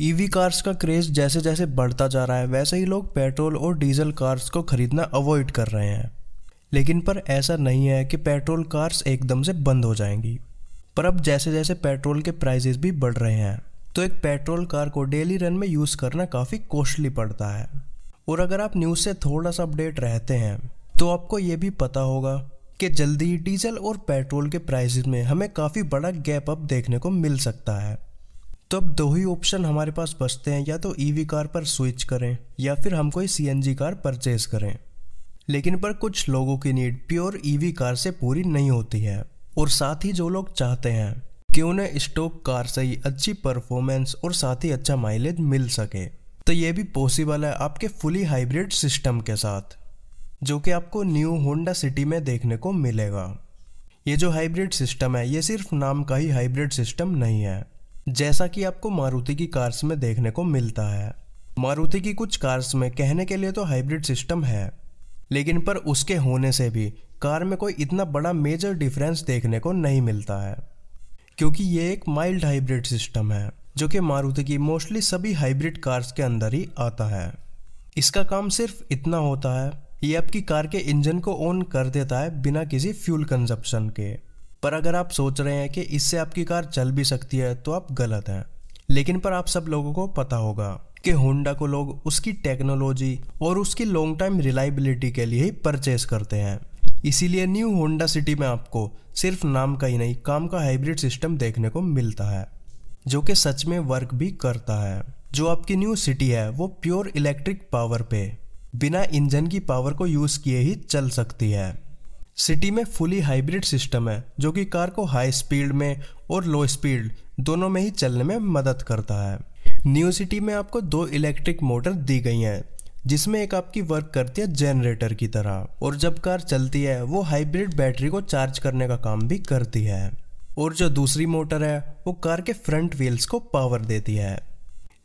EV e cars का craze जैसे जैसे बढ़ता जा रहा है वैसे ही लोग पेट्रोल और डीजल कार्स को खरीदना अवॉइड कर रहे हैं लेकिन पर ऐसा नहीं है कि पेट्रोल कार्स एकदम से बंद हो जाएंगी पर अब जैसे जैसे पेट्रोल के प्राइजेस भी बढ़ रहे हैं तो एक पेट्रोल कार को डेली रन में यूज़ करना काफ़ी कॉस्टली पड़ता है और अगर आप न्यूज़ से थोड़ा सा अपडेट रहते हैं तो आपको ये भी पता होगा कि जल्दी डीजल और पेट्रोल के प्राइसेस में हमें काफ़ी बड़ा गैप अप देखने को मिल सकता है तो अब दो ही ऑप्शन हमारे पास बचते हैं या तो ईवी e कार पर स्विच करें या फिर हम कोई सीएनजी कार परचेज करें लेकिन पर कुछ लोगों की नीड प्योर ईवी कार से पूरी नहीं होती है और साथ ही जो लोग चाहते हैं कि उन्हें स्टॉक कार से ही अच्छी परफॉर्मेंस और साथ ही अच्छा माइलेज मिल सके तो ये भी पॉसिबल है आपके फुली हाइब्रिड सिस्टम के साथ जो कि आपको न्यू होंडा सिटी में देखने को मिलेगा ये जो हाइब्रिड सिस्टम है ये सिर्फ नाम का ही हाइब्रिड सिस्टम नहीं है जैसा कि आपको मारुति की कार्स में देखने को मिलता है मारुति की कुछ कार्स में कहने के लिए तो हाइब्रिड सिस्टम है लेकिन पर उसके होने से भी कार में कोई इतना बड़ा मेजर डिफरेंस देखने को नहीं मिलता है क्योंकि ये एक माइल्ड हाइब्रिड सिस्टम है जो कि मारुति की मोस्टली सभी हाइब्रिड कार्स के अंदर ही आता है इसका काम सिर्फ इतना होता है ये आपकी कार के इंजन को ऑन कर देता है बिना किसी फ्यूल कंजप्शन के पर अगर आप सोच रहे हैं कि इससे आपकी कार चल भी सकती है तो आप गलत हैं लेकिन पर आप सब लोगों को पता होगा कि होंडा को लोग उसकी टेक्नोलॉजी और उसकी लॉन्ग टाइम रिलायबिलिटी के लिए ही परचेस करते हैं इसीलिए न्यू होंडा सिटी में आपको सिर्फ नाम का ही नहीं काम का हाइब्रिड सिस्टम देखने को मिलता है जो कि सच में वर्क भी करता है जो आपकी न्यू सिटी है वो प्योर इलेक्ट्रिक पावर पे बिना इंजन की पावर को यूज़ किए ही चल सकती है सिटी में फुली हाइब्रिड सिस्टम है जो कि कार को हाई स्पीड में और लो स्पीड दोनों में ही चलने में मदद करता है न्यू सिटी में आपको दो इलेक्ट्रिक मोटर दी गई हैं जिसमें एक आपकी वर्क करती है जनरेटर की तरह और जब कार चलती है वो हाइब्रिड बैटरी को चार्ज करने का काम भी करती है और जो दूसरी मोटर है वो कार के फ्रंट व्हील्स को पावर देती है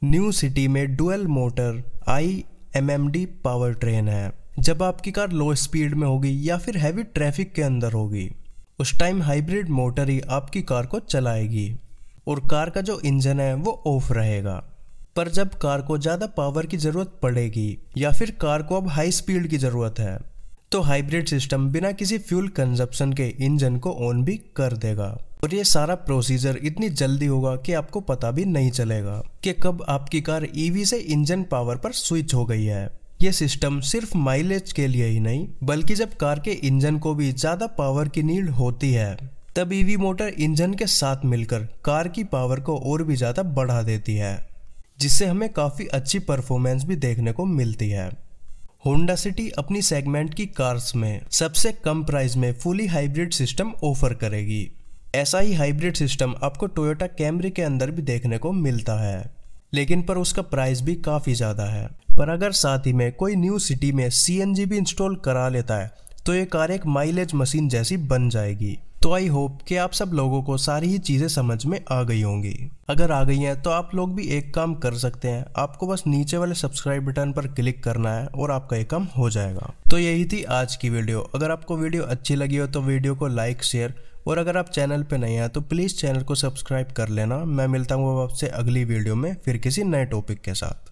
न्यू सिटी में dual motor I M power powertrain जब आपकी कार लो स्पीड में होगी या फिर हैवी ट्रैफिक के अंदर होगी उस टाइम हाइब्रिड मोटर ही आपकी कार को चलाएगी और कार का जो इंजन है वो ऑफ रहेगा पर जब कार को ज़्यादा पावर की ज़रूरत पड़ेगी या फिर कार को अब हाई स्पीड की ज़रूरत है तो हाइब्रिड सिस्टम बिना किसी फ्यूल कंजप्शन के इंजन को ऑन भी कर देगा और ये सारा प्रोसीजर इतनी जल्दी होगा कि आपको पता भी नहीं चलेगा कि कब आपकी कार ईवी e से इंजन पावर पर स्विच हो गई है ये सिस्टम सिर्फ माइलेज के लिए ही नहीं बल्कि जब कार के इंजन को भी ज़्यादा पावर की नीड होती है तब ईवी e मोटर इंजन के साथ मिलकर कार की पावर को और भी ज़्यादा बढ़ा देती है जिससे हमें काफ़ी अच्छी परफॉर्मेंस भी देखने को मिलती है होंडा सिटी अपनी सेगमेंट की कार्स में सबसे कम प्राइस में फुली हाइब्रिड सिस्टम ऑफर करेगी ऐसा ही हाइब्रिड सिस्टम आपको टोयोटा कैमरी के अंदर भी देखने को मिलता है लेकिन पर उसका प्राइस भी काफ़ी ज़्यादा है पर अगर साथ ही में कोई न्यू सिटी में सी भी इंस्टॉल करा लेता है तो ये कार एक माइलेज मशीन जैसी बन जाएगी तो आई होप कि आप सब लोगों को सारी ही चीज़ें समझ में आ गई होंगी अगर आ गई हैं तो आप लोग भी एक काम कर सकते हैं आपको बस नीचे वाले सब्सक्राइब बटन पर क्लिक करना है और आपका ये काम हो जाएगा तो यही थी आज की वीडियो अगर आपको वीडियो अच्छी लगी हो तो वीडियो को लाइक शेयर और अगर आप चैनल पर नहीं हैं तो प्लीज़ चैनल को सब्सक्राइब कर लेना मैं मिलता हूँ आपसे अगली वीडियो में फिर किसी नए टॉपिक के साथ